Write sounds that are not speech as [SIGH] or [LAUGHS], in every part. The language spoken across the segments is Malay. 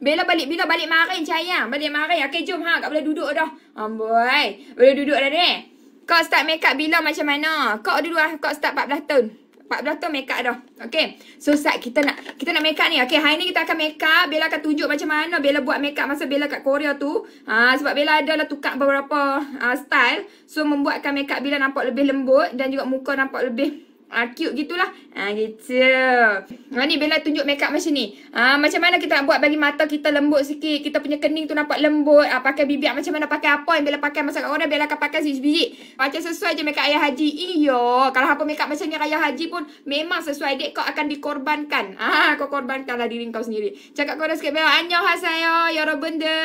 Bella balik bila balik marin sayang. Balik marin. Okey jom ha. Kak boleh duduk dah. Amboi. Boleh duduk dah ni. Kak start up bila macam mana? Kau dulu lah. kau start 14 tahun. 14 tahun makeup dah. Okey. So sat kita nak kita nak make up ni. Okey hari ni kita akan make up Bella akan tunjuk macam mana Bella buat make up masa Bella kat Korea tu. Ha, sebab Bella adalah tukar beberapa uh, style. So membuatkan make up Bella nampak lebih lembut. Dan juga muka nampak lebih ah, cute gitulah. Ha ah, gitu. Ha ni Bella tunjuk makeup macam ni. ah, macam mana kita nak buat bagi mata kita lembut sikit. Kita punya kening tu nampak lembut. Ah, pakai bibir? macam mana pakai apa yang Bella pakai masa kat orang Bella akan pakai sis biji. Macam sesuai je makeup ayah haji. Iyo, kalau aku makeup macam ni raya haji pun memang sesuai dek kau akan dikorbankan. Ah kau korbankanlah diri kau sendiri. Cakap kau dah sikit Bella. Anyoh hasayo, yoro ya benda.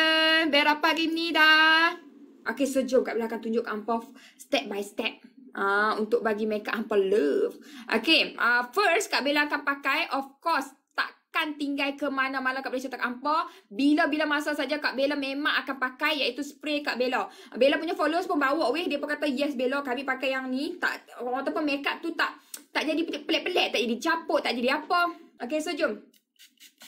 Berapa gini dah? Okay, sejom kat akan tunjuk ampuh step by step uh, untuk bagi mereka hampa love. Okay, uh, first Kak Bella akan pakai of course takkan tinggal ke mana-mana Kak Bella cakap hampa. Bila-bila masa saja Kak Bella memang akan pakai iaitu spray Kak Bella. Bella punya followers pun bawa weh dia pun kata yes Bella kami pakai yang ni tak orang kata pun makeup tu tak tak jadi pelik-pelik tak jadi caput, tak jadi apa. Okay so jom.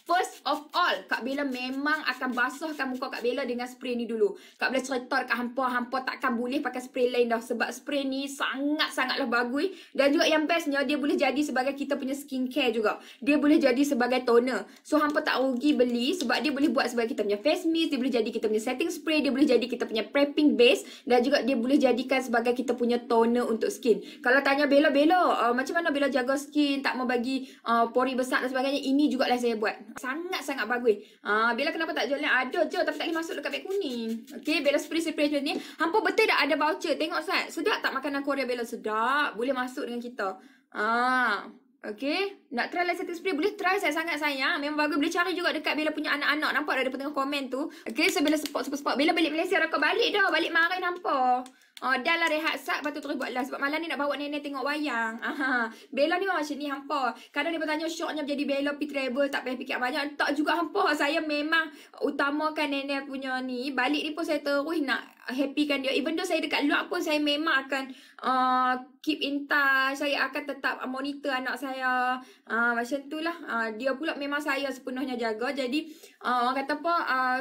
First of all, Kak Bella memang akan basuhkan muka Kak Bella dengan spray ni dulu. Kak Bella cerita dekat hampa, hampa takkan boleh pakai spray lain dah. Sebab spray ni sangat-sangatlah bagus. Dan juga yang bestnya, dia boleh jadi sebagai kita punya skincare juga. Dia boleh jadi sebagai toner. So, hampa tak rugi beli sebab dia boleh buat sebagai kita punya face mist. Dia boleh jadi kita punya setting spray. Dia boleh jadi kita punya prepping base. Dan juga dia boleh jadikan sebagai kita punya toner untuk skin. Kalau tanya Bella, Bella, uh, macam mana Bella jaga skin? Tak mau bagi uh, pori besar dan sebagainya. Ini jugalah saya buat sangat-sangat bagus. Ah uh, bila kenapa tak jual ni? Ada je tapi tak boleh masuk dekat beg kuning. Okey, Bella spray spray macam ni. Hampa betul tak ada voucher? Tengok sat. Sedap tak makanan Korea Bella? Sedap. Boleh masuk dengan kita. Ah. Ha, uh, Okey, nak try lesser spray boleh try saya sangat sayang. Memang bagus boleh cari juga dekat bila punya anak-anak. Nampak dah ada tengah komen tu. Okay, so Bella support support support. balik Malaysia rakok balik dah. Balik mari nampak. Oh, dah lah rehat sat, lepas tu terus buat lah. Sebab malam ni nak bawa nenek tengok wayang. Aha. Bella ni memang macam ni, hampa. Kadang dia bertanya syoknya jadi Bella pergi travel, tak payah fikir banyak. Tak juga hampa. Saya memang utamakan nenek punya ni. Balik ni pun saya terus nak happykan dia. Even though saya dekat luar pun, saya memang akan uh, keep in touch. Saya akan tetap monitor anak saya. Uh, macam tu lah. Uh, dia pula memang saya sepenuhnya jaga. Jadi, uh, kata apa, uh,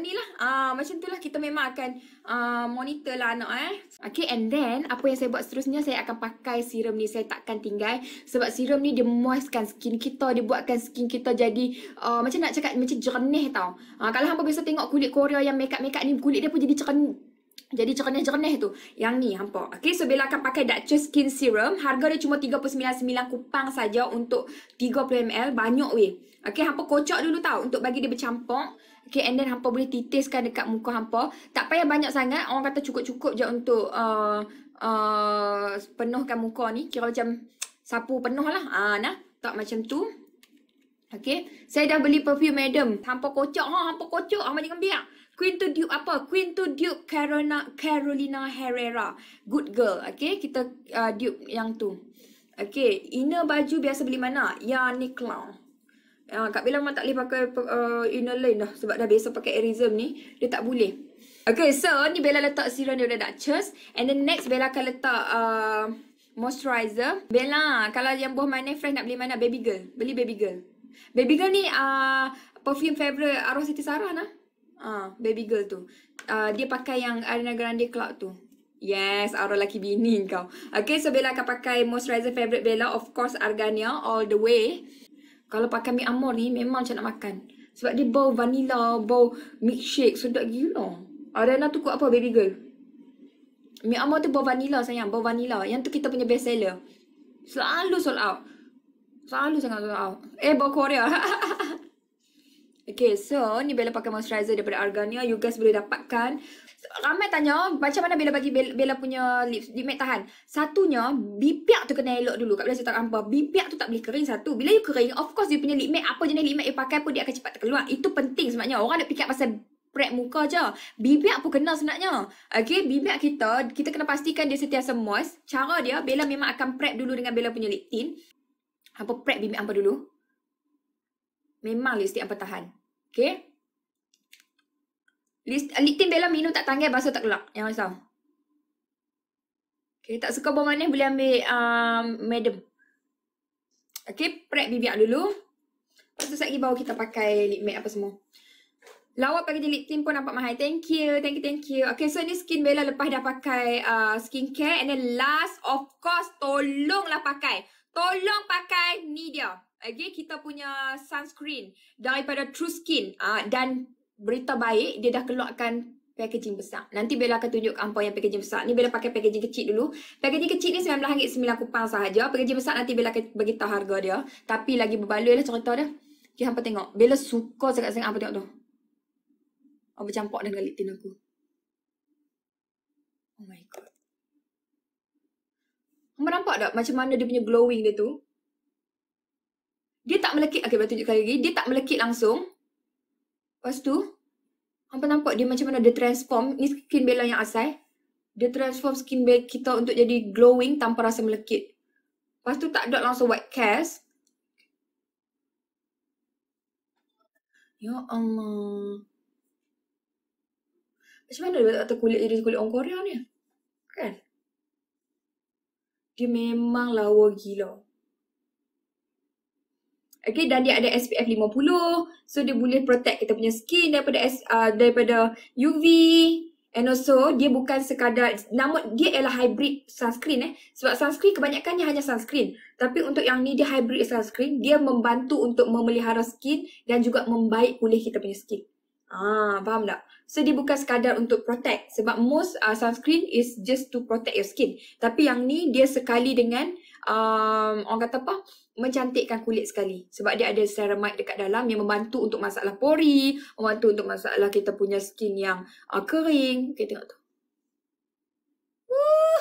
ni lah uh, macam tu lah kita memang akan uh, monitor lah anak eh okay and then apa yang saya buat seterusnya saya akan pakai serum ni saya takkan tinggal sebab serum ni dia moistkan skin kita dia buatkan skin kita jadi uh, macam nak cakap macam jernih tau uh, kalau hampa biasa tengok kulit korea yang makeup makeup ni kulit dia pun jadi jernih jadi jernih-jernih tu Yang ni hampa Okay so Bella akan pakai Dutchess Skin Serum Harga dia cuma RM39.9 kupang saja Untuk 30ml Banyak weh Okay hampa kocok dulu tau Untuk bagi dia bercampur Okay, and then hampa boleh titiskan dekat muka hampa. Tak payah banyak sangat. Orang kata cukup-cukup je untuk uh, uh, penuhkan muka ni. Kira macam sapu penuh lah. Ah, uh, nah. Tak macam tu. Okay. Saya dah beli perfume, madam. Hampa kocok. Ha, hampa kocok. Ha, macam biar. Queen to Duke apa? Queen to Duke Carolina, Carolina Herrera. Good girl. Okay. Kita uh, Duke yang tu. Okay. Inner baju biasa beli mana? Ya, ni clown. Ha, Kak Bella memang tak boleh pakai uh, inner line dah. Sebab dah biasa pakai airism ni. Dia tak boleh. Okay, so ni Bella letak serum daripada Duchess. And then next Bella akan letak uh, moisturizer. Bella, kalau yang buah mana fresh nak beli mana? Baby girl. Beli baby girl. Baby girl ni uh, perfume favorite Arwah Siti Sarah lah. Ha, baby girl tu. Uh, dia pakai yang Ariana Grande Club tu. Yes, Arwah lelaki bini kau. Okay, so Bella akan pakai moisturizer favorite Bella. Of course, Argania all the way. Kalau pakai mi amor ni memang macam nak makan. Sebab dia bau vanila, bau milkshake, sedap gila. Arena tu kuat apa baby girl? Mi amor tu bau vanila sayang, bau vanila. Yang tu kita punya best seller. Selalu sold out. Selalu sangat sold out. Eh, bau Korea. [LAUGHS] okay, so ni Bella pakai moisturizer daripada Argania. You guys boleh dapatkan ramai tanya macam mana bila bagi bila Bella punya lip di make tahan. Satunya, bipiak tu kena elok dulu. Kak Bella cakap apa? Bipiak tu tak boleh kering satu. Bila dia kering, of course dia punya lip matte, apa jenis lip matte dia pakai pun dia akan cepat terkeluar. Itu penting sebenarnya. Orang nak fikir pasal prep muka je. Bibiak pun kena sebenarnya. Okay, bibiak kita, kita kena pastikan dia sentiasa moist. Cara dia, bila memang akan prep dulu dengan bila punya lip tint. Apa prep bibiak apa dulu? Memang lipstick apa tahan. Okay, Lipton Bella minum tak tanggal basuh tak kelap. Yang asal. Okay, tak suka buah manis boleh ambil um, madam. Okay, prep bibir dulu. Lepas tu lagi baru kita pakai lip matte apa semua. Lawak pakai jelit tim pun nampak mahal. Thank you, thank you, thank you. Okay, so ni skin Bella lepas dah pakai uh, skincare. And then last of course, tolonglah pakai. Tolong pakai ni dia. Okay, kita punya sunscreen daripada True Skin. Uh, dan berita baik dia dah keluarkan packaging besar. Nanti Bella akan tunjuk apa yang packaging besar. Ni Bella pakai packaging kecil dulu. Packaging kecil ni RM19.9 kupang sahaja. Packaging besar nanti Bella akan tahu harga dia. Tapi lagi berbaloi lah cerita dia. Okay, hampa tengok. Bella suka sangat-sangat apa tengok tu. Oh, bercampak dengan lip tint aku. Oh my god. Hampa nampak tak macam mana dia punya glowing dia tu? Dia tak melekit. Okay, Bella tunjukkan lagi. Dia tak melekit langsung. Lepas tu, hampa nampak dia macam mana dia transform. Ni skin Bella yang asal. Dia transform skin Bella kita untuk jadi glowing tanpa rasa melekit. Lepas tu tak ada langsung white cast. Ya Allah. Macam mana dia tak tahu kulit dia kulit orang Korea ni? Kan? Dia memang lawa gila. Okay dan dia ada SPF 50 so dia boleh protect kita punya skin daripada uh, daripada UV and also dia bukan sekadar namun dia ialah hybrid sunscreen eh sebab sunscreen kebanyakannya hanya sunscreen tapi untuk yang ni dia hybrid sunscreen dia membantu untuk memelihara skin dan juga membaik pulih kita punya skin. Ah faham tak? So dia bukan sekadar untuk protect sebab most uh, sunscreen is just to protect your skin. Tapi yang ni dia sekali dengan um, orang kata apa? mencantikkan kulit sekali sebab dia ada ceramide dekat dalam yang membantu untuk masalah pori, membantu untuk masalah kita punya skin yang uh, kering. Okay, tengok tu. Uh.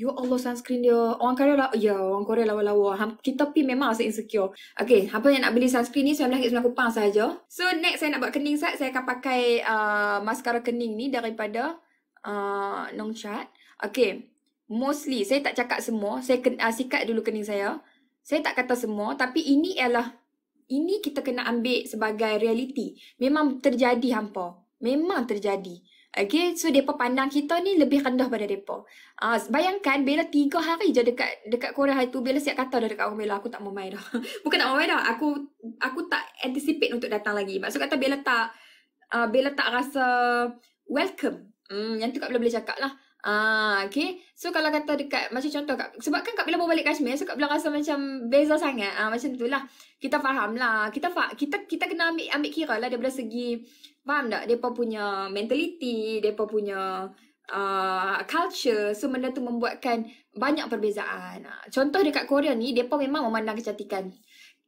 Ya Allah sunscreen dia. Orang Korea lah. Ya, orang Korea lawa-lawa. kita pi memang rasa insecure. Okay, apa yang nak beli sunscreen ni saya nak 999 saja. So, next saya nak buat kening set. Saya akan pakai uh, maskara kening ni daripada uh, Nong Chat. Okay, mostly saya tak cakap semua. Saya ken, uh, sikat dulu kening saya. Saya tak kata semua tapi ini ialah ini kita kena ambil sebagai realiti. Memang terjadi hampa. Memang terjadi. Okay, so mereka pandang kita ni lebih rendah pada mereka. Uh, ah, bayangkan bila tiga hari je dekat dekat Korea hari tu, bila siap kata dah dekat orang bila aku tak mau main dah. [LAUGHS] Bukan tak mau main dah, aku aku tak anticipate untuk datang lagi. Maksud kata bila tak uh, bila tak rasa welcome Hmm, yang tu Kak Bila boleh cakap lah. Ah, okay. So kalau kata dekat, macam contoh Kak, sebab kan Kak Bila balik Kashmir, so Kak Bila rasa macam beza sangat. Ah, macam tu lah. Kita faham lah. Kita, fa- kita, kita kena ambil, ambil kira lah daripada segi, faham tak? Mereka punya mentaliti, mereka punya uh, culture. So benda tu membuatkan banyak perbezaan. Ah, contoh dekat Korea ni, mereka memang memandang kecantikan.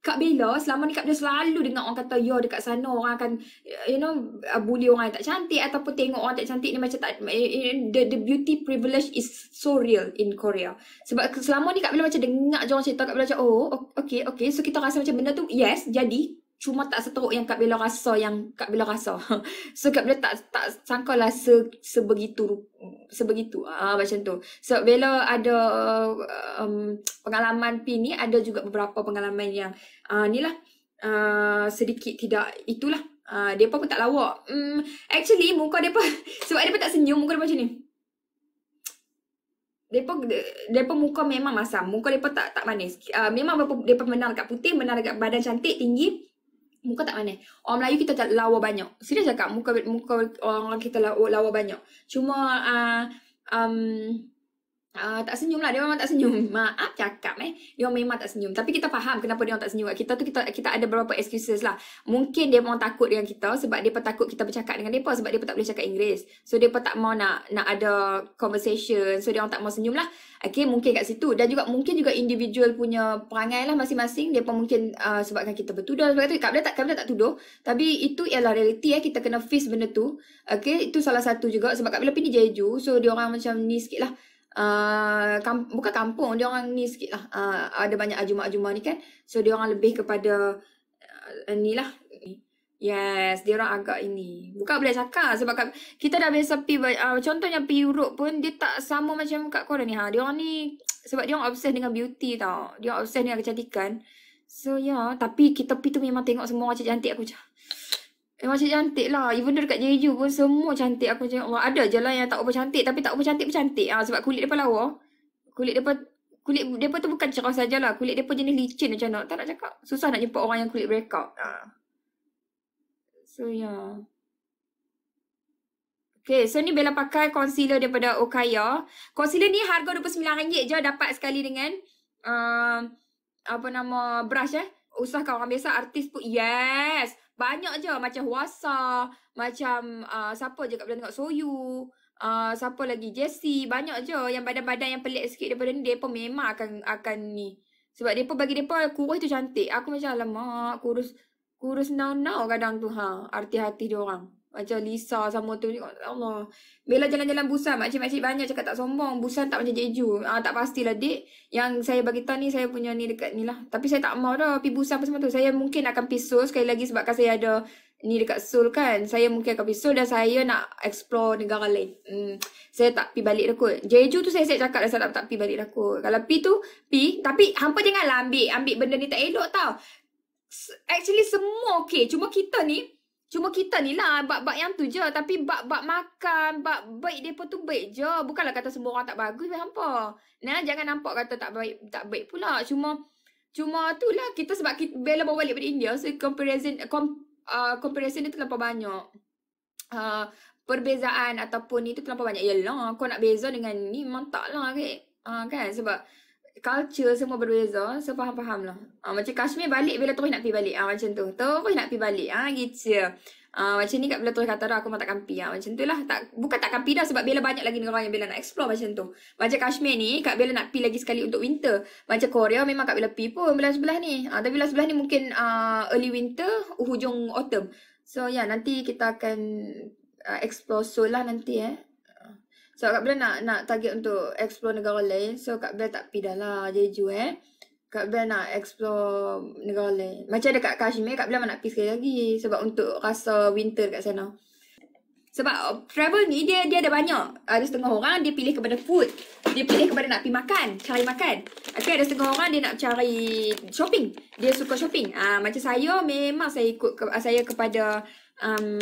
Kak Bella selama ni Kak Bella selalu dengar orang kata yo dekat sana orang akan you know uh, bully orang yang tak cantik ataupun tengok orang tak cantik ni macam tak eh, eh, eh, the, the beauty privilege is so real in Korea. Sebab selama ni Kak Bella macam dengar je orang cerita Kak Bella macam oh okay okay so kita rasa macam benda tu yes jadi cuma tak seteruk yang Kak Bella rasa yang Kak Bella rasa. [LAUGHS] so Kak Bella tak tak sangka lah se, sebegitu sebegitu ah uh, macam tu. So Bella ada um, pengalaman P ni ada juga beberapa pengalaman yang ah uh, nilah uh, ah, sedikit tidak itulah. Ah uh, depa pun tak lawak. Um, actually muka depa [LAUGHS] sebab depa tak senyum muka depa macam ni. Depa depa muka memang masam. Muka depa tak tak manis. Uh, memang depa menang dekat putih, menang dekat badan cantik, tinggi, muka tak manis. Orang Melayu kita tak lawa banyak. Serius cakap lah, muka muka orang kita lawa, lawa banyak. Cuma uh, um, Uh, tak senyum lah dia memang tak senyum [LAUGHS] maaf cakap eh dia memang tak senyum tapi kita faham kenapa dia tak senyum kita tu kita kita ada beberapa excuses lah mungkin dia memang takut dengan kita sebab dia pun takut kita bercakap dengan dia sebab dia pun tak boleh cakap Inggeris so dia pun tak mau nak nak ada conversation so dia orang tak mau senyum lah okay mungkin kat situ dan juga mungkin juga individual punya perangai lah masing-masing dia pun mungkin uh, sebabkan kita bertuduh sebab tu kat tak kat tak tuduh tapi itu ialah reality eh kita kena face benda tu okay itu salah satu juga sebab kat bila pergi Jeju so dia orang macam ni sikit lah uh, kam, bukan kampung dia orang ni sikit lah uh, ada banyak ajuma-ajuma ni kan so dia orang lebih kepada uh, ni lah yes dia orang agak ini bukan boleh cakap sebab kita dah biasa pi uh, contohnya pergi Europe pun dia tak sama macam kat Korea ni ha. dia orang ni sebab dia orang obses dengan beauty tau dia orang obses dengan kecantikan so yeah tapi kita pergi tu memang tengok semua orang cantik aku macam Memang eh, macam cantik lah. Even dekat Jeju pun semua cantik. Aku macam Allah. Ada je lah yang tak over cantik. Tapi tak over cantik pun cantik. Ha, ah, sebab kulit depan lawa. Kulit depan Kulit depa tu bukan cerah sajalah. Kulit dia pun jenis licin macam nak. Tak nak cakap. Susah nak jumpa orang yang kulit breakout. Ha. So yeah. Okay, so ni Bella pakai concealer daripada Okaya. Concealer ni harga RM29 je dapat sekali dengan uh, apa nama brush eh. Usahkan orang biasa artis pun. Yes. Banyak je macam Huasa, macam uh, siapa je kat belakang tengok Soyu, uh, siapa lagi Jesse, banyak je yang badan-badan yang pelik sikit daripada ni, dia pun memang akan akan ni. Sebab dia pun bagi dia pun kurus tu cantik. Aku macam lama kurus kurus now now kadang tu ha, hati hati dia orang. Macam Lisa sama tu. Ya Allah. Bila jalan-jalan busan, makcik-makcik banyak cakap tak sombong. Busan tak macam Jeju. Ah, tak pastilah, dik. Yang saya bagi tahu ni, saya punya ni dekat ni lah. Tapi saya tak mau dah pergi busan apa semua tu. Saya mungkin akan pergi Seoul sekali lagi sebabkan saya ada ni dekat Seoul kan. Saya mungkin akan pergi Seoul dan saya nak explore negara lain. Hmm. Saya tak pergi balik dah kot. Jeju tu saya siap cakap dah saya tak, tak pergi balik dah kot. Kalau pergi tu, pi Tapi hampa janganlah ambil, ambil benda ni tak elok tau. Actually semua okay. Cuma kita ni, Cuma kita ni lah bak-bak yang tu je. Tapi bak-bak makan, bak baik mereka tu baik je. Bukanlah kata semua orang tak bagus lah apa. Nah, jangan nampak kata tak baik tak baik pula. Cuma cuma tu lah kita sebab kita, bela bawa balik dari India. So comparison, com, uh, comparison ni terlalu banyak. Uh, perbezaan ataupun ni tu terlalu banyak. Yelah ya kau nak beza dengan ni memang tak lah kan. Uh, kan sebab culture semua berbeza. So faham-faham lah. Uh, macam Kashmir balik bila terus nak pergi balik. Uh, macam tu. Terus nak pergi balik. Uh, gitu. Uh, macam ni kat bila terus kata dah aku tak kampi. Uh, macam tu lah. Tak, bukan tak kampi dah sebab bila banyak lagi negara yang bila nak explore macam tu. Macam Kashmir ni kat bila nak pergi lagi sekali untuk winter. Macam Korea memang kat bila pergi pun bila sebelah ni. Uh, tapi bila sebelah ni mungkin uh, early winter, hujung autumn. So ya yeah, nanti kita akan uh, explore Seoul lah nanti eh. So Kak Bel nak nak target untuk explore negara lain. So Kak Bel tak pergi dalam Jeju eh. Kak Bel nak explore negara lain. Macam dekat Kashmir, Kak Bel mana nak pergi sekali lagi. Sebab untuk rasa winter kat sana. Sebab travel ni dia dia ada banyak. Ada setengah orang dia pilih kepada food. Dia pilih kepada nak pergi makan, cari makan. Okay, ada setengah orang dia nak cari shopping. Dia suka shopping. Ah uh, macam saya memang saya ikut ke, saya kepada um,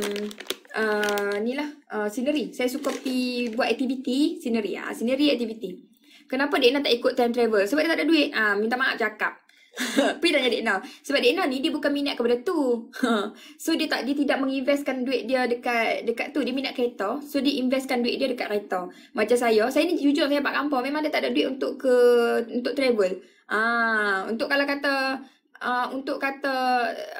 uh, ni lah uh, scenery. Saya suka pergi buat aktiviti scenery. Ah, uh, scenery aktiviti. Kenapa Dekna tak ikut time travel? Sebab dia tak ada duit. Ah, minta maaf cakap. [LAUGHS] Pergi tanya Dekna. Sebab Dekna ni dia bukan minat kepada tu. [LAUGHS] so dia tak dia tidak menginvestkan duit dia dekat dekat tu. Dia minat kereta. So dia investkan duit dia dekat kereta. Macam saya. Saya ni jujur saya pak kampung. Memang dia tak ada duit untuk ke untuk travel. Ah, uh, untuk kalau kata uh, untuk kata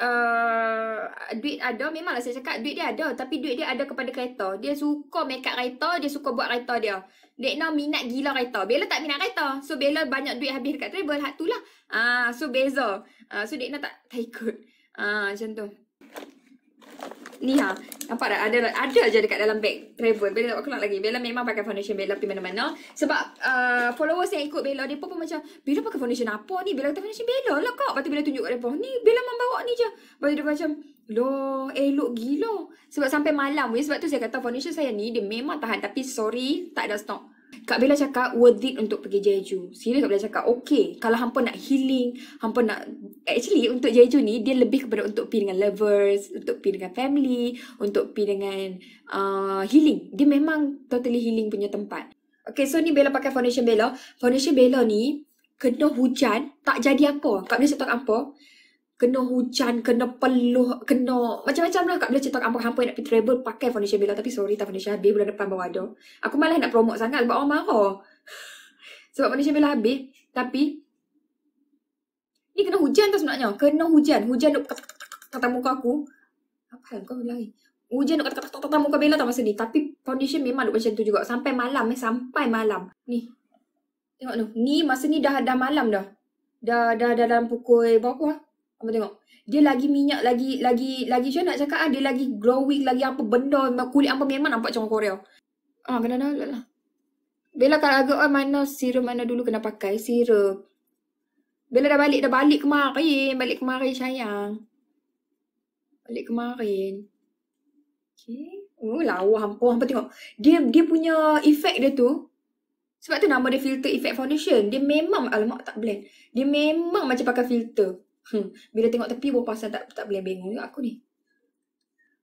uh, duit ada memanglah saya cakap duit dia ada tapi duit dia ada kepada kereta dia suka make up kereta dia suka buat kereta dia dia nak minat gila kereta. Bella tak minat kereta. So Bella banyak duit habis dekat travel hak tu lah. Ah uh, so beza. Uh, so nak tak tak ikut. Ah uh, macam tu. Ni ha. Nampak tak? Ada ada je dekat dalam bag travel. Bella tak keluar lagi. Bella memang pakai foundation Bella pergi mana-mana. Sebab uh, followers yang ikut Bella, dia pun macam, Bella pakai foundation apa ni? Bella kata foundation Bella lah kak. Lepas tu Bella tunjuk kat dia, oh, ni Bella membawa ni je. Lepas tu dia macam, loh elok eh, gila. Sebab sampai malam pun. Ya, sebab tu saya kata foundation saya ni, dia memang tahan. Tapi sorry, tak ada stock. Kak Bella cakap worth it untuk pergi Jeju. Serius Kak Bella cakap okay. Kalau hampa nak healing, hampa nak... Actually untuk Jeju ni, dia lebih kepada untuk pergi dengan lovers, untuk pergi dengan family, untuk pergi dengan uh, healing. Dia memang totally healing punya tempat. Okay, so ni Bella pakai foundation Bella. Foundation Bella ni kena hujan, tak jadi apa. Kak Bella cakap apa? kena hujan, kena peluh, kena macam-macam lah. Kak Bila cerita kat hampa nak pergi travel, pakai foundation Bella. Tapi sorry tak foundation habis bulan depan bawa ada. Aku malah nak promote sangat sebab orang marah. [LAUGHS] Sebab foundation Bella habis. Tapi, ni kena hujan tu sebenarnya. Kena hujan. Hujan duk kata-kata muka aku. Apa yang kau bilang ni? Hujan duk kata-kata muka Bella tau masa ni. Tapi foundation memang nak macam tu juga. Sampai malam eh. Sampai malam. Ni. Tengok tu. Ni masa ni dah dah malam dah. Dah dah, dah dalam pukul berapa lah? Apa tengok? Dia lagi minyak, lagi, lagi, lagi macam nak cakap ah? Dia lagi glowing, lagi apa benda, kulit apa memang nampak macam Korea. Ah, benda dah lah. Bella kalau agak oh, mana serum mana dulu kena pakai serum. Bella dah balik, dah balik kemarin, balik kemarin sayang. Balik kemarin. Okay. Oh, lawa hampa, hampa tengok. Dia dia punya efek dia tu, sebab tu nama dia filter effect foundation. Dia memang, alamak tak blend. Dia memang macam pakai filter. Hmm. Bila tengok tepi pun pasal tak tak boleh bengong juga aku ni.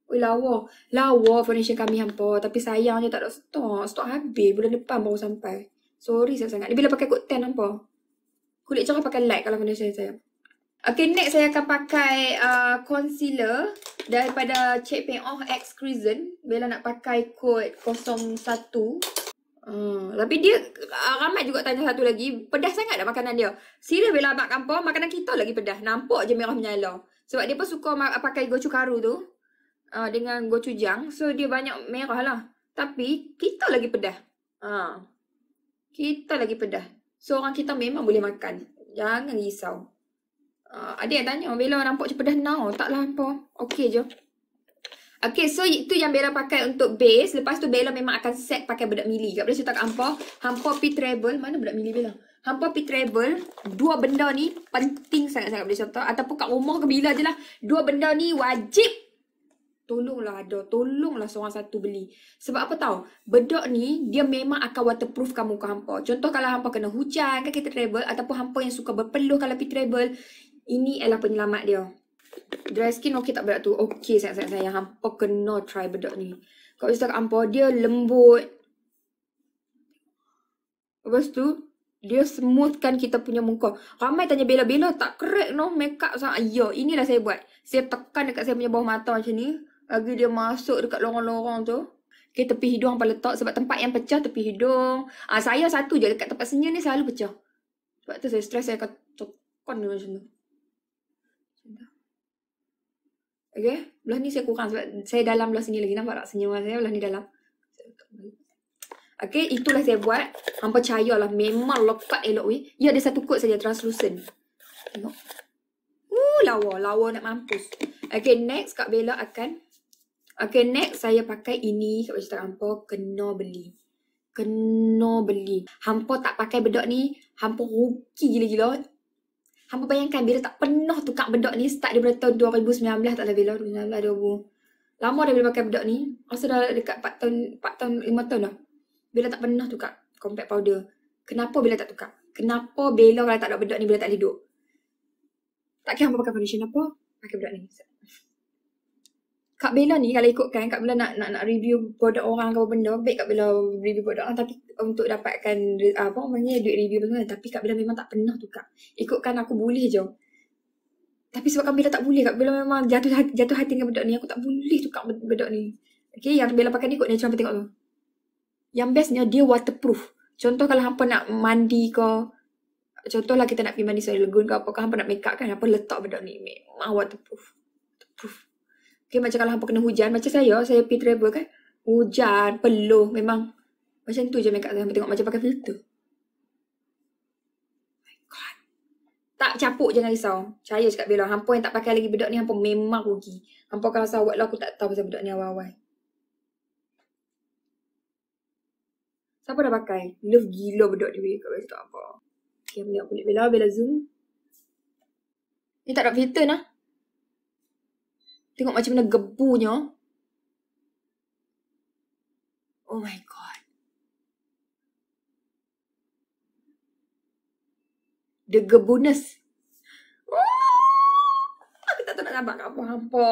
Ui lawa. Lawa furniture kami hampa. Tapi sayang je tak ada stok. Stok habis. Bulan depan baru sampai. Sorry saya sangat. Bila pakai kot tan hampa. Kulit cerah pakai light kalau furniture saya. Okay next saya akan pakai uh, concealer daripada Cik Peng Oh X Crescent. Bella nak pakai kod 01. Hmm, tapi dia uh, ramai juga tanya satu lagi pedas sangat tak makanan dia serius bila abang kampung makanan kita lagi pedas nampak je merah menyala sebab dia pun suka pakai gocu karu tu uh, dengan gocu jang so dia banyak merah lah tapi kita lagi pedas uh, kita lagi pedas so orang kita memang boleh makan jangan risau uh, ada yang tanya bila nampak je pedas no, tak lah apa okey je Okay, so itu yang Bella pakai untuk base. Lepas tu Bella memang akan set pakai bedak mili. Kak Bella cerita kat Hampa. Hampa P Travel. Mana bedak mili Bella? Hampa P Travel. Dua benda ni penting sangat-sangat boleh cerita. Ataupun kat rumah ke bila je lah. Dua benda ni wajib. Tolonglah ada. Tolonglah seorang satu beli. Sebab apa tahu? Bedak ni dia memang akan waterproof kamu ke Hampa. Contoh kalau Hampa kena hujan kan kita travel. Ataupun Hampa yang suka berpeluh kalau P Travel. Ini adalah penyelamat dia. Dry skin okey tak berat tu. Okey sayang sayang sayang. Yang kena try bedak ni. Kau Ustaz Ampor dia lembut. Lepas tu dia smoothkan kita punya muka. Ramai tanya bela-bela tak kerek no makeup sangat. Ah, ya inilah saya buat. Saya tekan dekat saya punya bawah mata macam ni. Lagi dia masuk dekat lorong-lorong tu. Okay, tepi hidung apa letak sebab tempat yang pecah tepi hidung. Ah saya satu je dekat tempat senyum ni selalu pecah. Sebab tu saya stres saya akan tekan macam tu. Okay. Belah ni saya kurang sebab saya dalam belah sini lagi. Nampak tak senyuman saya belah ni dalam. Okay. Itulah saya buat. Hang percaya lah. Memang lekat elok weh. Ia ya, ada satu kot saja translucent. Tengok. Uh, lawa. Lawa nak mampus. Okay. Next Kak Bella akan. Okay. Next saya pakai ini. Kak Bella cakap hampa. Kena beli. Kena beli. Hampa tak pakai bedak ni. Hampa rugi gila-gila. Hampa bayangkan bila tak penuh tu bedok ni start daripada tahun 2019 tak lebih lah. 2019, Lama dah bila pakai bedok ni. Rasa dah dekat 4 tahun, 4 tahun, 5 tahun lah. Bila tak penuh tu kak compact powder. Kenapa bila tak tukar? Kenapa bela kalau tak ada bedok ni bila tak leduk? Tak kira hampa pakai foundation apa, pakai bedok ni. Set. Kak Bella ni kalau ikutkan Kak Bella nak nak, nak review produk orang ke apa benda baik Kak Bella review produk orang tapi untuk dapatkan ah, apa namanya duit review benda kan. tapi Kak Bella memang tak pernah tu Kak. Ikutkan aku boleh je. Tapi sebab Kak Bella tak boleh Kak Bella memang jatuh hati, jatuh hati dengan benda ni aku tak boleh tu Kak benda ni. Okey, yang Bella pakai ni ikut ni cuma tengok tu. Yang bestnya dia waterproof. Contoh kalau hangpa nak mandi ke contohlah kita nak pergi mandi sore legun ke apa ke hangpa nak make kan apa letak benda ni memang waterproof. Okay, macam kalau hampa kena hujan. Macam saya, saya pergi travel kan. Hujan, peluh. Memang macam tu je makeup saya. Hampa tengok macam pakai filter. My God. Tak capuk jangan risau. Saya cakap bila. Hampa yang tak pakai lagi bedak ni, hampa memang rugi. Hampa kalau rasa awak lah, aku tak tahu pasal bedak ni awal-awal. Siapa dah pakai? Love gila bedak dia. Kat rasa tak apa. Okay, aku nak kulit Bella. Bella zoom. Ni tak ada filter lah. Tengok macam mana gebunya. Oh my god. The gebuness. Oh, aku tak tahu nak nampak kat apa hampa.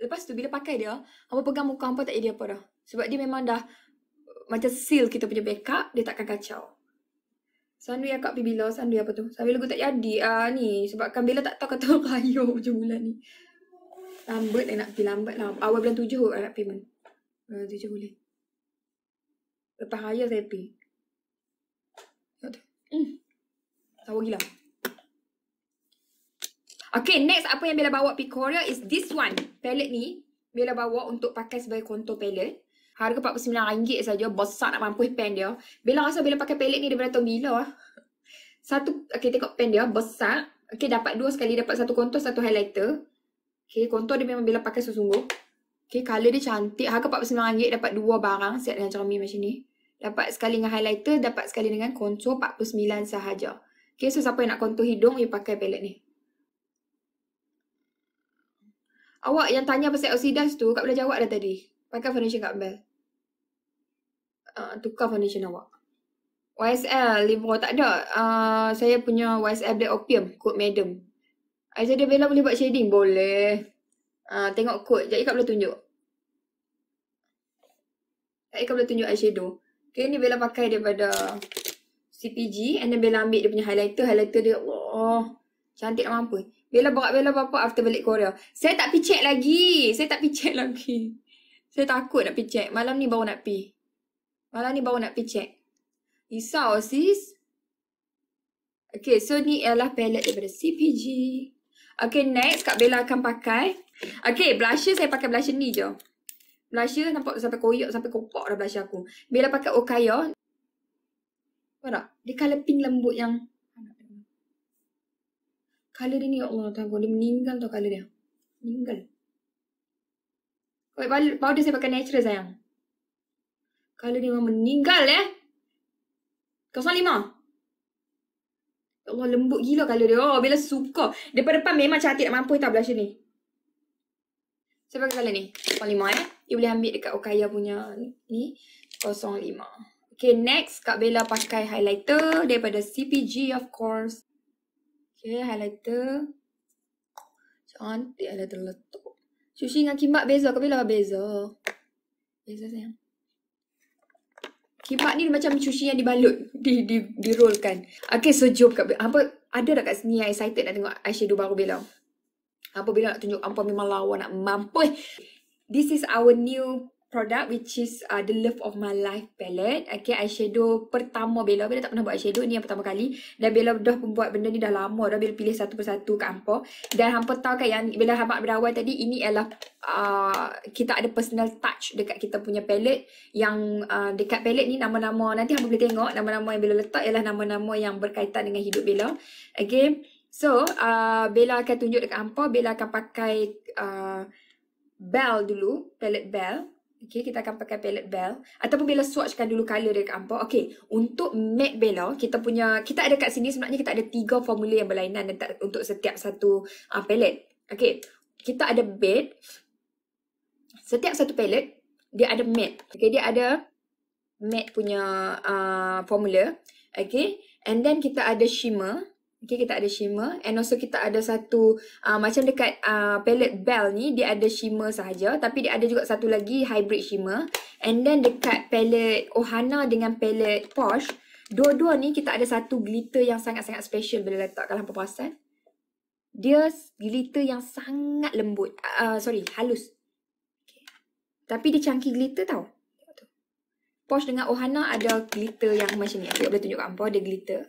Lepas tu bila pakai dia, apa pegang muka hampa tak jadi apa dah. Sebab dia memang dah macam seal kita punya backup, dia takkan kacau. Sandwich akak pergi bila? Sandwich apa tu? Sambil lagu tak jadi ah ni. Sebab kan bila tak tahu kata orang raya [LAUGHS] hujung bulan ni. Lambat um, nak pergi lambat lah. Awal bulan tujuh kot nak payment. Bulan uh, tujuh boleh. Lepas raya saya pay. Tak tahu. Hmm. Tahu gila. Okay, next apa yang Bella bawa pergi Korea is this one. Palette ni. Bella bawa untuk pakai sebagai contour palette. Harga RM49 saja besar nak mampu pen dia. Bila rasa bila pakai pelet ni daripada tahun bila lah. Satu, okay tengok pen dia besar. Okay dapat dua sekali, dapat satu contour, satu highlighter. Okay, contoh dia memang bila pakai sesungguh. Okay, colour dia cantik. Harga RM49 dapat dua barang set dengan cermin macam ni. Dapat sekali dengan highlighter, dapat sekali dengan contour RM49 sahaja. Okay, so siapa yang nak contour hidung, you pakai palette ni. Awak yang tanya pasal oxidize tu, Kak Bella jawab dah tadi. Pakai foundation Kak bel. Uh, tukar foundation awak. YSL, Libro tak ada. Uh, saya punya YSL Black Opium, Code Madam. Isadia Bella boleh buat shading? Boleh. Uh, tengok kod. Jadi Ika boleh tunjuk. Sekejap Ika boleh tunjuk eyeshadow. Okay ni Bella pakai daripada CPG. And then Bella ambil dia punya highlighter. Highlighter dia. Oh, cantik nak mampu. Bella bawa Bella apa after balik Korea. Saya tak pergi check lagi. Saya tak pergi check [LAUGHS] lagi. Saya takut nak pergi check. Malam ni baru nak pi. Malam ni baru nak pergi check. Risau sis. Okay, so ni ialah palette daripada CPG. Okay, next Kak Bella akan pakai. Okay, blusher saya pakai blusher ni je. Blusher nampak sampai koyok, sampai kopok dah blusher aku. Bella pakai Okaya. Nampak tak? Dia colour pink lembut yang... Colour dia ni, ya Allah, tahu. Dia meninggal tau colour dia. Meninggal. bau dia saya pakai natural sayang. Colour dia memang meninggal eh. 05. Allah lembut gila kalau dia. Oh bila suka. Depan-depan memang cantik nak mampu tak blusher ni. Saya pakai colour ni. 05 eh. You boleh ambil dekat Okaya punya ni. 05. Okay next Kak Bella pakai highlighter daripada CPG of course. Okay highlighter. Cantik highlighter letup. Sushi dengan kimbap beza kak bila beza? Beza sayang. Kimak ni macam sushi yang dibalut di di di roll kan. Okay, so jom kat apa ada dah kat sini yang excited nak tengok eyeshadow baru Bella. Apa Bella nak tunjuk apa memang lawa nak mampus. This is our new product which is uh, the love of my life palette. Okay, eyeshadow pertama Bella. Bella tak pernah buat eyeshadow ni yang pertama kali. Dan Bella dah pun buat benda ni dah lama dah. Bella pilih satu persatu ke hampa. Dan hampa tahu kan yang Bella habak berawal tadi, ini ialah uh, kita ada personal touch dekat kita punya palette. Yang uh, dekat palette ni nama-nama, nanti hampa boleh tengok nama-nama yang Bella letak ialah nama-nama yang berkaitan dengan hidup Bella. Okay, so uh, Bella akan tunjuk dekat hampa. Bella akan pakai... Uh, Bell dulu, palette Bell. Okay, kita akan pakai palette bell. Ataupun bella swatchkan dulu colour dia dekat hampa. Okay, untuk matte bella, kita punya, kita ada kat sini sebenarnya kita ada tiga formula yang berlainan untuk setiap satu uh, ah, palette. Okay, kita ada bed. Setiap satu palette, dia ada matte. Okay, dia ada matte punya uh, formula. Okay, and then kita ada shimmer. Okay, kita ada shimmer and also kita ada satu uh, macam dekat uh, palette bell ni dia ada shimmer sahaja tapi dia ada juga satu lagi hybrid shimmer and then dekat palette Ohana dengan palette Posh dua-dua ni kita ada satu glitter yang sangat-sangat special bila letak dalam perpuasan dia glitter yang sangat lembut uh, sorry halus okay. tapi dia chunky glitter tau Posh dengan Ohana ada glitter yang macam ni aku boleh tunjuk kat hangpa ada glitter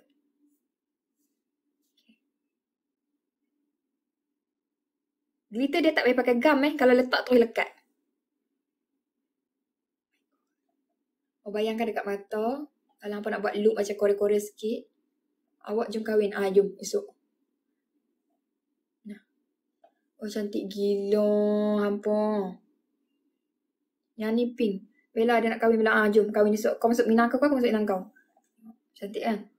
Glitter dia tak payah pakai gam eh. Kalau letak tu lekat. Oh bayangkan dekat mata. Kalau apa nak buat look macam korek-korek sikit. Awak jom kahwin. Ah jom esok. Nah. Oh cantik gila. Hampa. Yang ni pink. Bella dia nak kahwin. Bella ah jom kahwin esok. Kau masuk minang kau kau masuk minang kau. Cantik kan? Eh?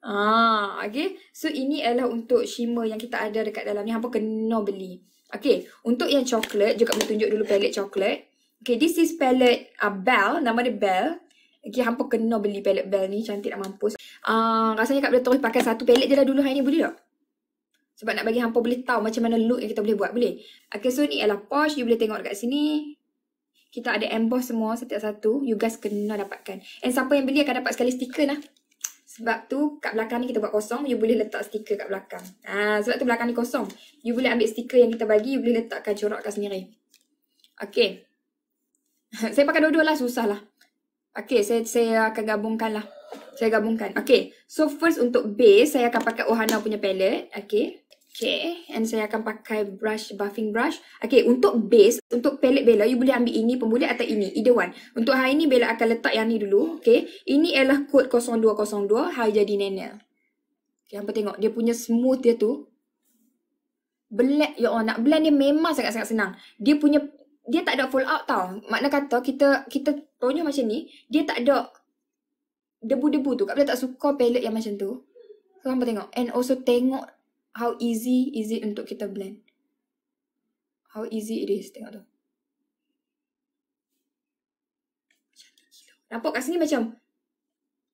Ah, okay. So ini adalah untuk shimmer yang kita ada dekat dalam ni. Hampa kena beli. Okay. Untuk yang coklat, juga boleh tunjuk dulu palette coklat. Okay, this is palette uh, Bell. Nama dia Bell. Okay, hampa kena beli palette Bell ni. Cantik nak mampus. Ah, uh, rasanya Kak boleh terus pakai satu palette je lah dulu hari ni. Boleh tak? Sebab nak bagi hampa boleh tahu macam mana look yang kita boleh buat. Boleh? Okay, so ni adalah posh. You boleh tengok dekat sini. Kita ada emboss semua setiap satu. You guys kena dapatkan. And siapa yang beli akan dapat sekali stiker lah. Sebab tu kat belakang ni kita buat kosong, you boleh letak stiker kat belakang. Ha, sebab tu belakang ni kosong. You boleh ambil stiker yang kita bagi, you boleh letakkan corak kat sendiri. Okay. [LAUGHS] saya pakai dua-dua lah, susah lah. Okay, saya, saya akan gabungkan lah. Saya gabungkan. Okay, so first untuk base, saya akan pakai Ohana punya palette. Okay. Okay, and saya akan pakai brush, buffing brush. Okay, untuk base, untuk palette Bella, you boleh ambil ini pemula atau ini. Either one. Untuk hari ini Bella akan letak yang ni dulu. Okay, ini ialah kod 0202, hari jadi nenel. Okay, hampa tengok. Dia punya smooth dia tu. Blend, ya Allah, nak blend dia memang sangat-sangat senang. Dia punya, dia tak ada fall out tau. Makna kata, kita, kita tonyo macam ni, dia tak ada debu-debu tu. Kak Bella tak suka palette yang macam tu. So, hampa tengok. And also tengok how easy is it untuk kita blend? How easy it is, tengok tu. Nampak kat sini macam,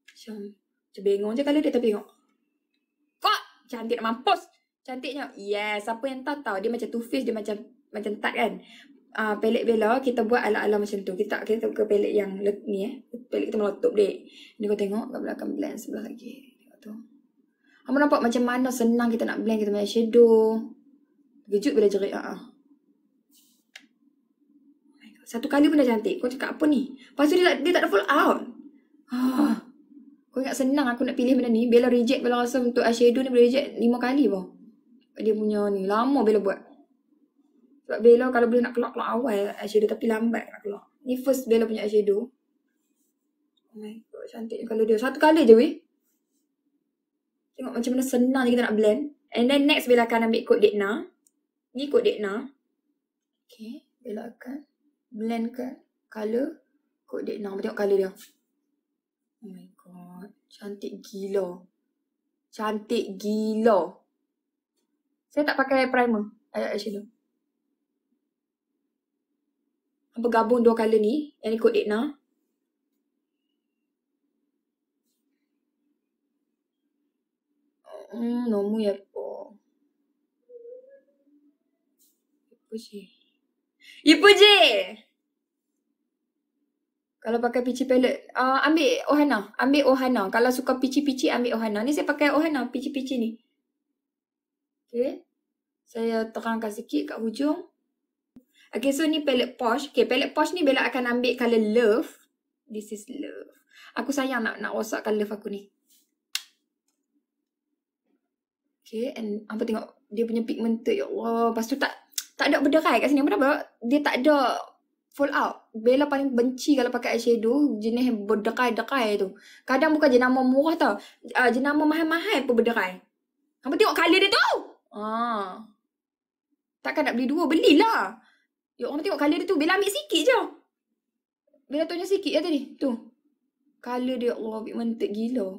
macam, macam bengong je kalau dia tapi tengok. Kok? Cantik nak mampus. Cantiknya. Yes, siapa yang tahu tau. Dia macam two-faced, dia macam, macam tat kan. Uh, ah, pelik bela kita buat ala-ala macam tu. Kita kita buka pelik yang ni eh. Pelik kita meletup dek. Ni kau tengok kat belakang blend sebelah lagi. Tengok tu. Amu nampak macam mana senang kita nak blend kita punya shadow. Kejut bila jerit. Ha ah. ah. Oh satu kali pun dah cantik. Kau cakap apa ni? Lepas tu dia tak, dia tak ada fall out. Ha. Kau ingat senang aku nak pilih benda ni. Bella reject Bella rasa untuk eyeshadow ni Bella reject lima kali pun. Dia punya ni. Lama Bella buat. Sebab Bella kalau boleh nak keluar-keluar awal eyeshadow tapi lambat nak keluar. Ni first Bella punya eyeshadow. Oh my god cantiknya kalau dia. Satu kali je weh. Tengok macam mana senang je kita nak blend. And then next bila akan ambil kod Dekna. Ni kod Dekna. Okay. Bila akan blend kan color kod Dekna. Kita tengok color dia. Oh my god. Cantik gila. Cantik gila. Saya tak pakai primer. Ayat eyeshadow. Apa gabung dua color ni. Yang ni kod Dekna. 음, 너무 예뻐. 예쁘지? 예쁘지? Kalau pakai peachy palette, uh, ah, ambil Ohana. Ambil Ohana. Kalau suka peachy-peachy, ambil Ohana. Ni saya pakai Ohana, peachy-peachy ni. Okay. Saya terangkan sikit kat hujung. Okay, so ni palette posh. Okay, palette posh ni Bella akan ambil colour love. This is love. Aku sayang nak nak rosakkan love aku ni. Okay, and apa tengok dia punya pigmented, tu, wah ya Lepas tu tak, tak ada berderai kat sini. Apa nampak? Dia tak ada fall out. Bella paling benci kalau pakai eyeshadow jenis berderai-derai tu. Kadang bukan jenama murah tau. Uh, jenama mahal-mahal pun berderai. Apa tengok colour dia tu! Ah. Takkan nak beli dua? Belilah! Ya orang tengok colour dia tu. Bella ambil sikit je. Bella tunjuk sikit je ya tadi. Tu. Colour dia ya Allah pigmented gila.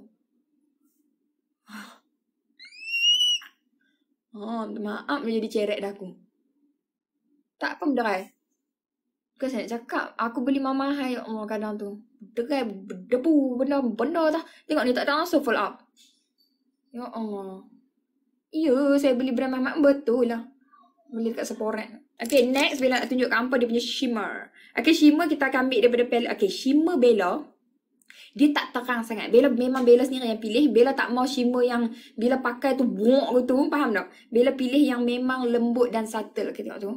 Oh, maaf jadi ceret dah aku. Tak apa berderai. Bukan saya nak cakap. Aku beli mama hai oh, kadang tu. Berderai berdebu. Benda, benda dah. Tengok ni tak ada langsung full up. Ya Allah. Ya, saya beli brand mamak betul lah. Beli dekat seporet. Okay, next Bella nak tunjukkan apa dia punya shimmer. Okay, shimmer kita akan ambil daripada palette. Okay, shimmer Bella dia tak terang sangat. Bella memang Bella sendiri yang pilih. Bella tak mau shimmer yang bila pakai tu buk tu, Faham tak? Bella pilih yang memang lembut dan subtle. Kita tengok tu.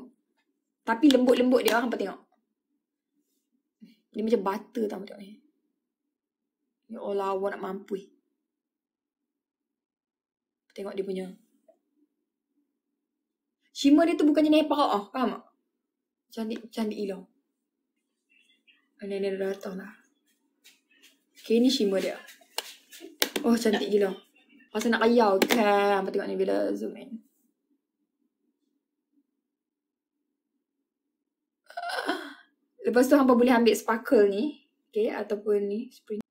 Tapi lembut-lembut dia orang apa tengok. Dia macam butter tau macam ni. Ya Allah, awak nak mampu. Tengok dia punya. Shimmer dia tu bukannya naik parah. Oh. Faham tak? Cantik, cantik ilang. Nenek dah datang lah. Okay, ni shimmer dia. Oh, cantik gila. Rasa nak kayau kan. Apa tengok ni bila zoom in. Lepas tu, hampa boleh ambil sparkle ni. Okay, ataupun ni. Spring.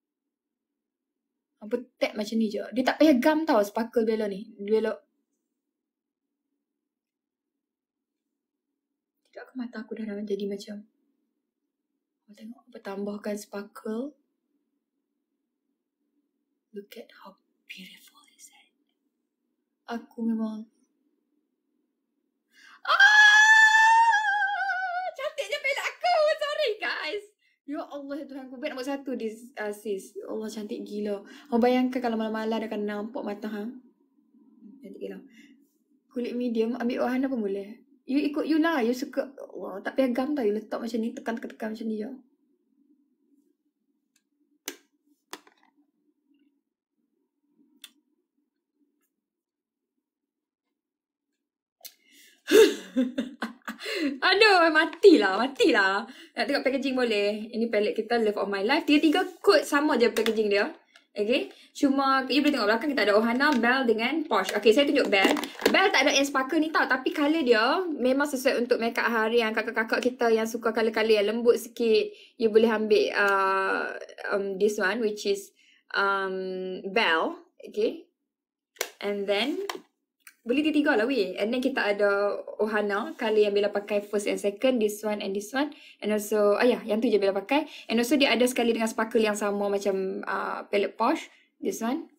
Hampa tap macam ni je. Dia tak payah gam tau sparkle bila ni. Bila. Tidak ke mata aku dah nak jadi macam. Tengok, bertambahkan sparkle. Look at how beautiful is that. Aku memang... Ah! Cantiknya pelak aku. Sorry guys. Ya Allah ya Tuhan aku nombor satu di uh, sis. Ya Allah cantik gila. Kau oh, bayangkan kalau malam-malam dia akan nampak mata hang. Cantik gila. Kulit medium ambil wahana pun boleh. You ikut you lah. You suka. Wah. Oh, tak pegang tau. You letak macam ni. Tekan-tekan macam ni je. Ya. Eh, matilah, matilah. Nak tengok packaging boleh. Ini palette kita Love of My Life. Tiga-tiga kod sama je packaging dia. Okay. Cuma, you boleh tengok belakang kita ada Ohana, Belle dengan Posh. Okay, saya tunjuk Belle. Belle tak ada yang sparkle ni tau. Tapi colour dia memang sesuai untuk makeup hari yang kakak-kakak kita yang suka colour-colour yang lembut sikit. You boleh ambil uh, um, this one which is um, Belle. Okay. And then, boleh tiga-tiga lah weh. And then kita ada Ohana. Kali yang Bella pakai first and second. This one and this one. And also, ah yeah, yang tu je Bella pakai. And also dia ada sekali dengan sparkle yang sama macam uh, palette posh. This one.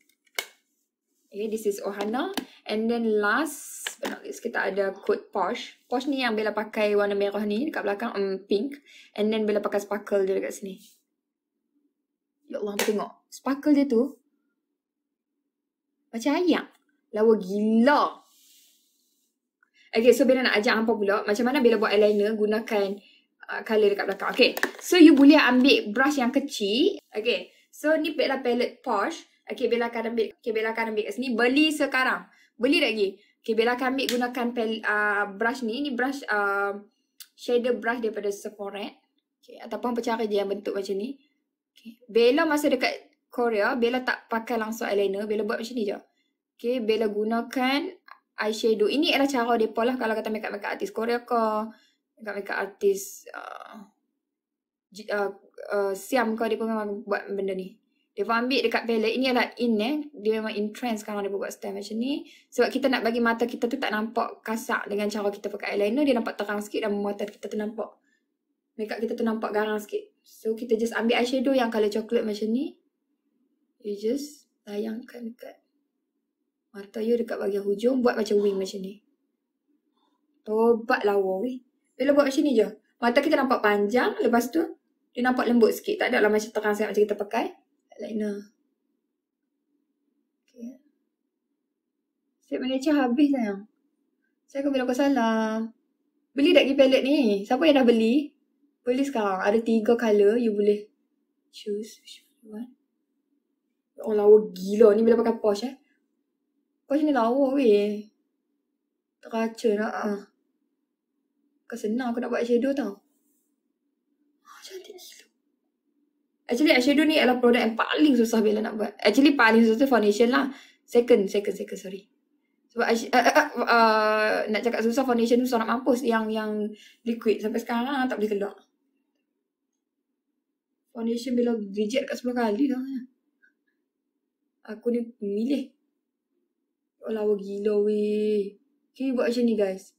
Okay, this is Ohana. And then last but least, kita ada coat posh. Posh ni yang Bella pakai warna merah ni dekat belakang, um, pink. And then Bella pakai sparkle dia dekat sini. Ya Allah, tengok. Sparkle dia tu. Macam ayam. Lawa gila. Okay, so Bella nak ajak hangpa pula. Macam mana Bella buat eyeliner gunakan uh, color dekat belakang. Okay, so you boleh ambil brush yang kecil. Okay, so ni Bella palette Posh. Okay, Bella akan ambil. Okay, Bella akan ambil kat sini. Beli sekarang. Beli lagi. Okay, Bella akan ambil gunakan pel, uh, brush ni. Ni brush uh, shader brush daripada Sephora. Okay, ataupun pecah kerja yang bentuk macam ni. Okay. Bella masa dekat Korea, Bella tak pakai langsung eyeliner. Bella buat macam ni je. Okay, bila gunakan eyeshadow. Ini adalah cara mereka lah kalau kata makeup-makeup artis Korea ke. Makeup-makeup artis uh, uh, uh, Siam ke. Mereka memang buat benda ni. Mereka ambil dekat palette. Ini adalah in eh. Dia memang in trend sekarang mereka buat style macam ni. Sebab kita nak bagi mata kita tu tak nampak kasar dengan cara kita pakai eyeliner. Dia nampak terang sikit dan mata kita tu nampak. Makeup kita tu nampak garang sikit. So kita just ambil eyeshadow yang colour coklat macam ni. You just layangkan dekat. Mata you dekat bagian hujung buat macam wing macam ni. Tobat lawa weh. Bila buat macam ni je. Mata kita nampak panjang lepas tu dia nampak lembut sikit. Tak ada lah macam terang sangat macam kita pakai. Eyeliner. Okay. Set manager habis sayang. Saya kau bila kau salam. Beli tak palette ni? Siapa yang dah beli? Beli sekarang. Ada tiga colour. You boleh choose. Oh lawa gila ni bila pakai posh eh. Kau sini lawa weh. Teracun lah. Ha. Ah. Kau senang aku nak buat eyeshadow tau. Ha, cantik gila. Actually eyeshadow ni adalah produk yang paling susah bila nak buat. Actually paling susah tu foundation lah. Second, second, second sorry. Sebab uh, uh, uh, nak cakap susah foundation tu susah nak mampus. Yang yang liquid sampai sekarang lah, tak boleh keluar. Foundation bila reject kat sebelah kali tau. Lah. Aku ni milih Lawa gila weh. Okay, buat macam ni guys.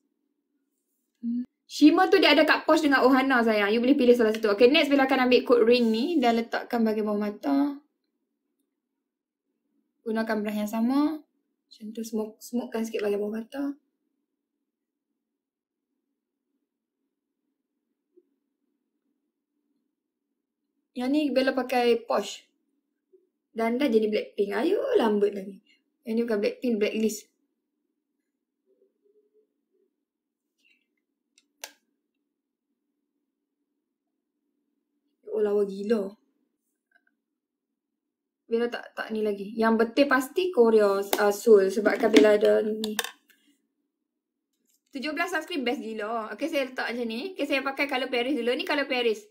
Shima tu dia ada kat posh dengan Ohana sayang. You boleh pilih salah satu. Okay, next bila akan ambil kod ring ni dan letakkan bagi bawah mata. Gunakan brush yang sama. Macam tu smoke, smoke kan sikit bagi bawah mata. Yang ni Bella pakai posh. Dan dah jadi Blackpink. Ayuh lambat lagi. Yang dia bukan black list. Oh, lawa gila. Bella tak tak ni lagi. Yang betul pasti Korea uh, Seoul sebab kan Bella ada ni. 17 subscribe best gila. Okay, saya letak je ni. Okay, saya pakai kalau Paris dulu. Ni kalau Paris.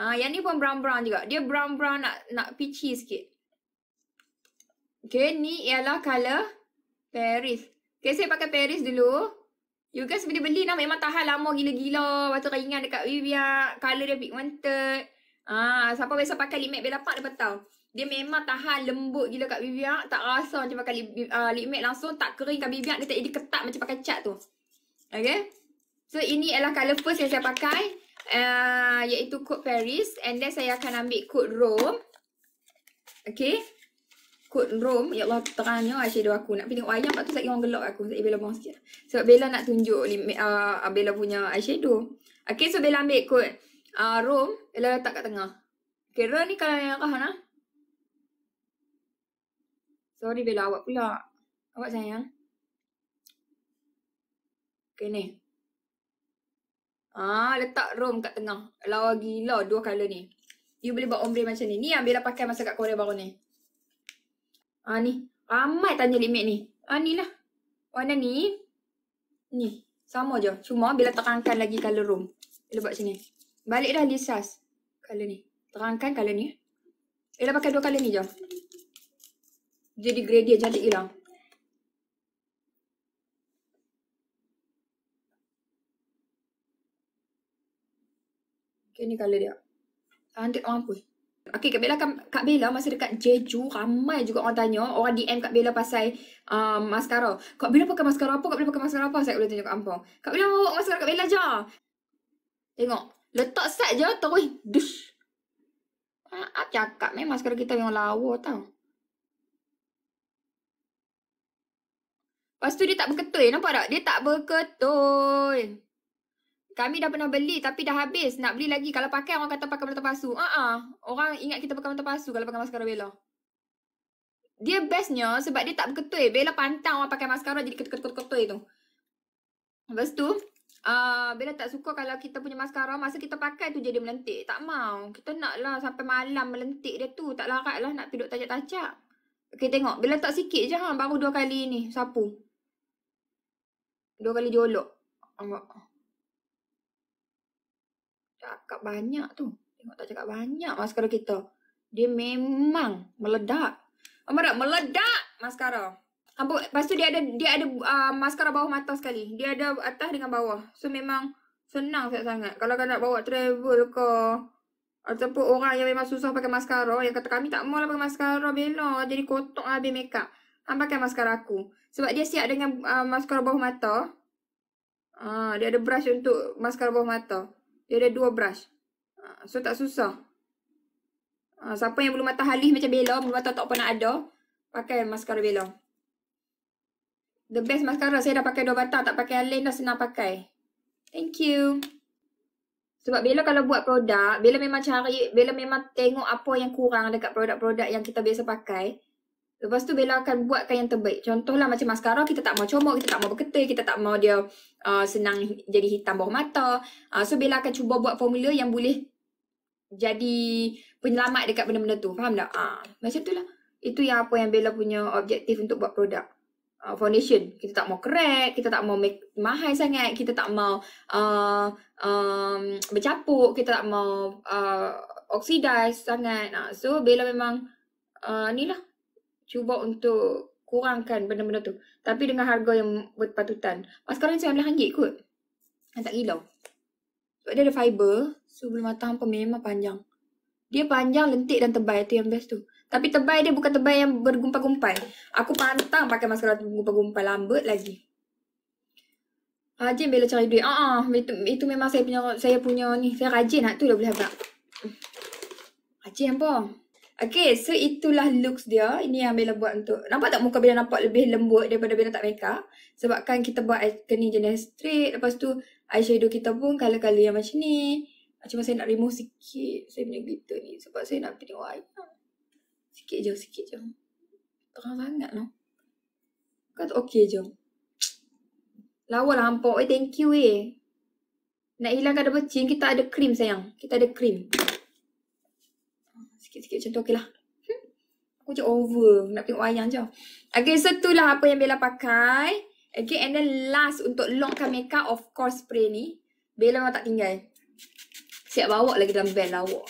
Ah, uh, yang ni pun brown-brown juga. Dia brown-brown nak nak peachy sikit. Okay, ni ialah color Paris. Okay, saya pakai Paris dulu. You guys boleh beli nak lah. memang tahan lama gila-gila. Lepas tu ringan dekat Vivia. Color dia pigmented. Ah, siapa biasa pakai lip matte belapak dia tahu. Dia memang tahan lembut gila kat Vivia. Tak rasa macam pakai lip, uh, ah, lip matte langsung. Tak kering kat Vivia. Dia tak jadi ketat macam pakai cat tu. Okay. So, ini ialah color first yang saya pakai. Uh, iaitu code Paris. And then saya akan ambil code Rome. Okay kot room Ya Allah terangnya Aisyah dua aku Nak pilih wayang Lepas tu yang orang gelap aku Sebab Bella bangun sikit Sebab Bella nak tunjuk ni uh, Bella punya eyeshadow Okay so Bella ambil kot uh, ah, Room Bella letak kat tengah Okay room ni kalau yang kahana Sorry Bella awak pula Awak sayang Okay ni Ah, letak room kat tengah. Lawa gila dua color ni. You boleh buat ombre macam ni. Ni yang Bella pakai masa kat Korea baru ni. Ah ni, ramai tanya limit ni. Ah ni lah. Warna ni. Ni, sama je. Cuma bila terangkan lagi color room. Bila buat sini. Balik dah lisas. Color ni. Terangkan color ni. Ela pakai dua color ni je. Jadi gradient jadi hilang. Okay ni color dia. Cantik mampus. Oh, Okay, Kak Bella, Kak Bella masa dekat Jeju, ramai juga orang tanya, orang DM Kak Bella pasal um, maskara. Kak Bella pakai maskara apa? Kak Bella pakai maskara apa? Saya boleh tunjuk ampong? Kak Bella bawa maskara Kak Bella je. Tengok. Letak set je, terus. Dush. Maaf ah, cakap, memang maskara kita memang lawa tau. Lepas tu dia tak berketul. Nampak tak? Dia tak berketul kami dah pernah beli tapi dah habis nak beli lagi kalau pakai orang kata pakai mata palsu ah uh-uh. orang ingat kita pakai mata palsu kalau pakai mascara Bella dia bestnya sebab dia tak berketul Bella pantang orang pakai mascara jadi ketul ketul ketul itu lepas tu Uh, Bella tak suka kalau kita punya mascara Masa kita pakai tu jadi melentik Tak mau Kita nak lah sampai malam melentik dia tu Tak larat lah nak piduk tajak-tajak Okay tengok Bella tak sikit je ha Baru dua kali ni Sapu Dua kali jolok Amat oh cakap banyak tu. Tengok tak cakap banyak maskara kita. Dia memang meledak. Apa tak? Meledak maskara. Ambo, lepas tu dia ada dia ada uh, maskara bawah mata sekali. Dia ada atas dengan bawah. So memang senang sangat sangat. Kalau kau nak bawa travel ke ataupun orang yang memang susah pakai maskara, yang kata kami tak mau lah pakai maskara bila jadi kotor habis mekap. Hang pakai maskara aku. Sebab dia siap dengan uh, maskara bawah mata. Uh, dia ada brush untuk maskara bawah mata. Dia ada dua brush. Ah, so tak susah. Ah, siapa yang belum mata halih macam Bella, belum mata tak pernah ada. Pakai mascara Bella. The best mascara saya dah pakai dua batang. Tak pakai lain dah senang pakai. Thank you. Sebab Bella kalau buat produk, Bella memang cari, Bella memang tengok apa yang kurang dekat produk-produk yang kita biasa pakai. Lepas tu Bella akan buatkan yang terbaik. Contohlah macam mascara kita tak mau comok, kita tak mau berketul, kita tak mau dia uh, senang jadi hitam bawah mata. Uh, so Bella akan cuba buat formula yang boleh jadi penyelamat dekat benda-benda tu. Faham tak? Uh, macam tu lah. Itu yang apa yang Bella punya objektif untuk buat produk. Uh, foundation. Kita tak mau crack, kita tak mau make mahal sangat, kita tak mau uh, um, bercapuk, kita tak mau uh, oxidize sangat. Uh, so Bella memang uh, ni lah cuba untuk kurangkan benda-benda tu. Tapi dengan harga yang berpatutan. Mas sekarang RM19 kot. Yang tak gila. Sebab dia ada fiber. So belum matang pun memang panjang. Dia panjang, lentik dan tebal. tu yang best tu. Tapi tebal dia bukan tebal yang bergumpal-gumpal. Aku pantang pakai masker maskara bergumpal-gumpal. Lambat lagi. Rajin bila cari duit. Ah, uh-uh, itu, itu memang saya punya saya punya ni. Saya rajin nak lah. tu dah boleh habak. Hmm. Rajin apa? Okay, so itulah looks dia. Ini yang Bella buat untuk... Nampak tak muka Bella nampak lebih lembut daripada Bella tak make up? Sebabkan kita buat kening jenis straight. Lepas tu, eyeshadow kita pun color-color yang macam ni. Macam saya nak remove sikit saya punya glitter ni. Sebab saya nak tengok air. Sikit je, sikit je. Terang sangat lah. Kau tu okay je. Lawa lah ampok. Oi, eh, thank you eh. Nak hilangkan double chin, kita ada cream sayang. Kita ada cream. Sikit-sikit macam tu okey lah. Hmm. Aku macam over. Nak tengok wayang je. Okay, so itulah apa yang Bella pakai. Okay, and then last untuk longkan makeup, of course spray ni. Bella memang tak tinggal. Siap bawa lagi dalam van lawak.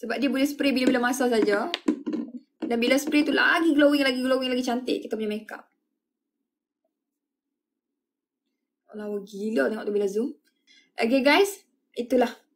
Sebab dia boleh spray bila-bila masa saja. Dan bila spray tu lagi glowing, lagi glowing, lagi cantik kita punya makeup. Lawa gila tengok tu bila zoom. Okay guys, itulah.